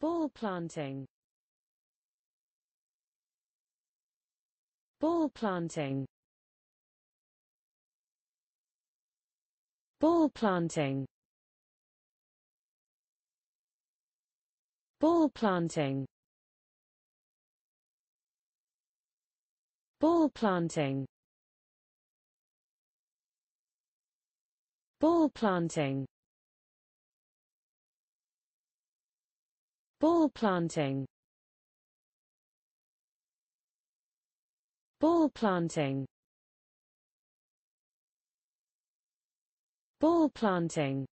Ball planting Ball planting Ball planting Ball planting Ball planting Ball planting Ball planting Ball planting Ball planting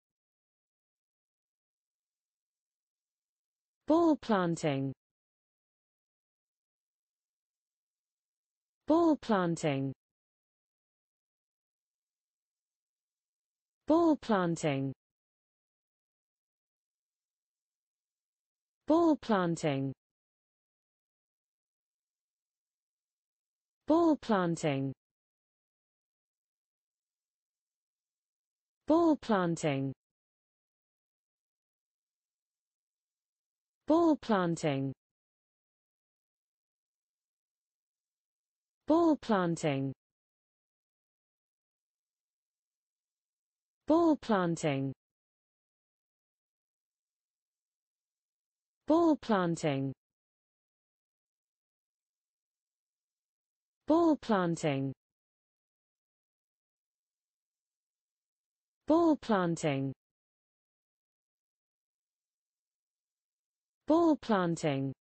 Ball planting Ball planting Ball planting Ball planting Ball planting Ball planting Ball planting Ball planting Ball planting Ball planting Ball planting Ball planting Ball planting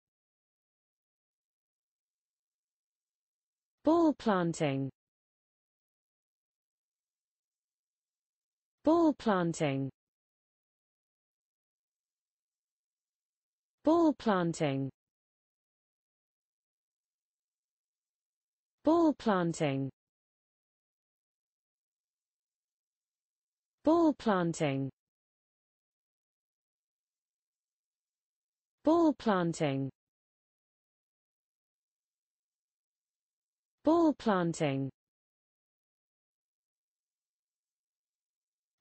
Ball planting Ball planting Ball planting Ball planting Ball planting Ball planting Ball planting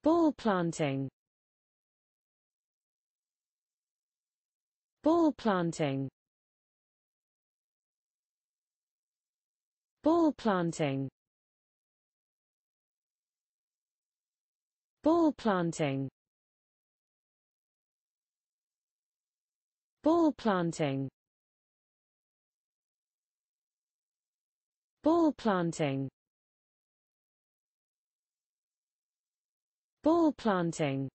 Ball planting Ball planting Ball planting Ball planting Ball planting Ball planting Ball planting